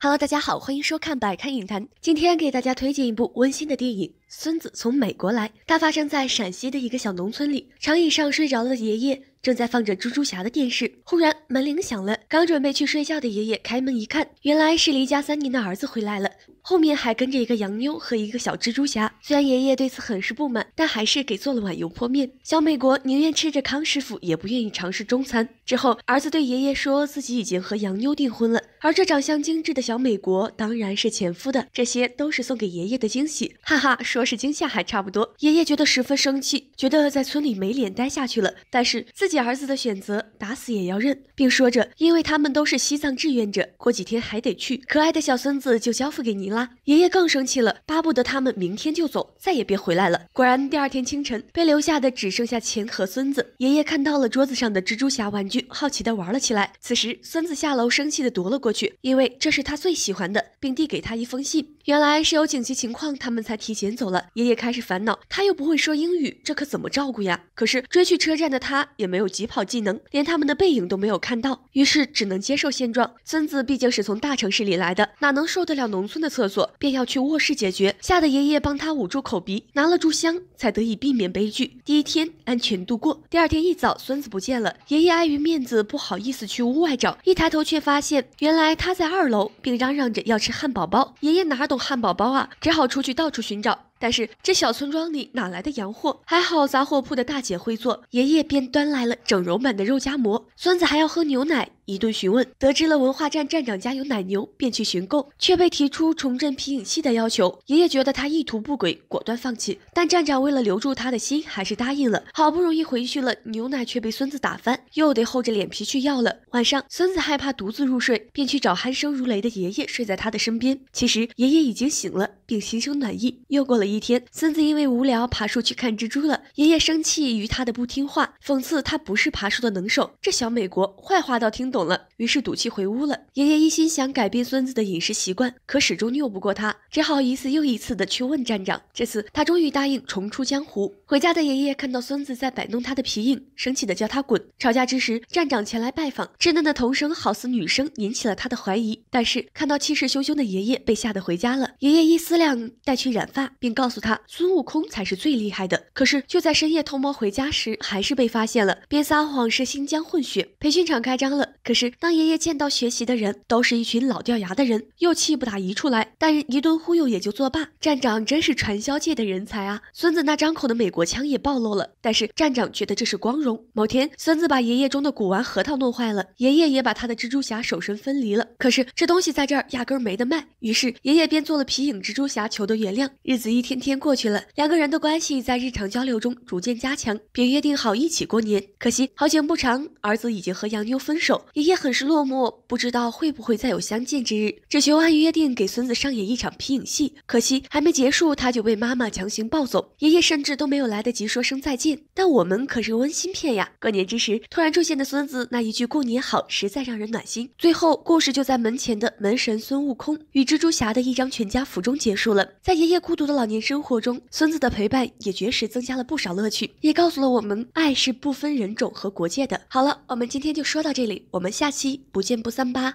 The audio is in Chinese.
Hello，大家好，欢迎收看《百看影坛。今天给大家推荐一部温馨的电影《孙子从美国来》。它发生在陕西的一个小农村里，长椅上睡着了的爷爷正在放着《蜘蛛侠》的电视。忽然门铃响了，刚准备去睡觉的爷爷开门一看，原来是离家三年的儿子回来了，后面还跟着一个洋妞和一个小蜘蛛侠。虽然爷爷对此很是不满，但还是给做了碗油泼面。小美国宁愿吃着康师傅，也不愿意尝试中餐。之后，儿子对爷爷说自己已经和洋妞订婚了，而这长相精致的小美国当然是前夫的，这些都是送给爷爷的惊喜，哈哈，说是惊吓还差不多。爷爷觉得十分生气，觉得在村里没脸待下去了，但是自己儿子的选择打死也要认，并说着，因为他们都是西藏志愿者，过几天还得去，可爱的小孙子就交付给您啦。爷爷更生气了，巴不得他们明天就走，再也别回来了。果然，第二天清晨被留下的只剩下钱和孙子。爷爷看到了桌子上的蜘蛛侠玩具。好奇地玩了起来。此时，孙子下楼，生气地夺了过去，因为这是他最喜欢的，并递给他一封信。原来是有紧急情况，他们才提前走了。爷爷开始烦恼，他又不会说英语，这可怎么照顾呀？可是追去车站的他也没有疾跑技能，连他们的背影都没有看到，于是只能接受现状。孙子毕竟是从大城市里来的，哪能受得了农村的厕所，便要去卧室解决，吓得爷爷帮他捂住口鼻，拿了炷香，才得以避免悲剧。第一天安全度过。第二天一早，孙子不见了，爷爷碍于。燕子不好意思去屋外找，一抬头却发现原来他在二楼，并嚷嚷着要吃汉堡包。爷爷哪懂汉堡包啊，只好出去到处寻找。但是这小村庄里哪来的洋货？还好杂货铺的大姐会做，爷爷便端来了整容版的肉夹馍。孙子还要喝牛奶，一顿询问，得知了文化站站长家有奶牛，便去寻购，却被提出重振皮影戏的要求。爷爷觉得他意图不轨，果断放弃。但站长为了留住他的心，还是答应了。好不容易回去了，牛奶却被孙子打翻，又得厚着脸皮去要了。晚上，孙子害怕独自入睡，便去找鼾声如雷的爷爷睡在他的身边。其实爷爷已经醒了，并心生暖意。又过了。一天，孙子因为无聊爬树去看蜘蛛了。爷爷生气于他的不听话，讽刺他不是爬树的能手。这小美国坏话倒听懂了，于是赌气回屋了。爷爷一心想改变孙子的饮食习惯，可始终拗不过他，只好一次又一次的去问站长。这次他终于答应重出江湖。回家的爷爷看到孙子在摆弄他的皮影，生气的叫他滚。吵架之时，站长前来拜访，稚嫩的童声好似女声，引起了他的怀疑。但是看到气势汹汹的爷爷，被吓得回家了。爷爷一思量，带去染发，并。告诉他，孙悟空才是最厉害的。可是就在深夜偷摸回家时，还是被发现了。边撒谎是新疆混血。培训场开张了，可是当爷爷见到学习的人都是一群老掉牙的人，又气不打一处来，但一顿忽悠也就作罢。站长真是传销界的人才啊！孙子那张口的美国腔也暴露了，但是站长觉得这是光荣。某天，孙子把爷爷中的古玩核桃弄坏了，爷爷也把他的蜘蛛侠手身分离了。可是这东西在这儿压根没得卖，于是爷爷便做了皮影蜘蛛侠求得原谅。日子一。天天过去了，两个人的关系在日常交流中逐渐加强，并约定好一起过年。可惜好景不长，儿子已经和洋妞分手，爷爷很是落寞，不知道会不会再有相见之日，只求按约定给孙子上演一场皮影戏。可惜还没结束，他就被妈妈强行抱走，爷爷甚至都没有来得及说声再见。但我们可是温馨片呀！过年之时，突然出现的孙子那一句“过年好”，实在让人暖心。最后，故事就在门前的门神孙悟空与蜘蛛侠的一张全家福中结束了。在爷爷孤独的老年。生活中，孙子的陪伴也确实增加了不少乐趣，也告诉了我们，爱是不分人种和国界的。好了，我们今天就说到这里，我们下期不见不散吧。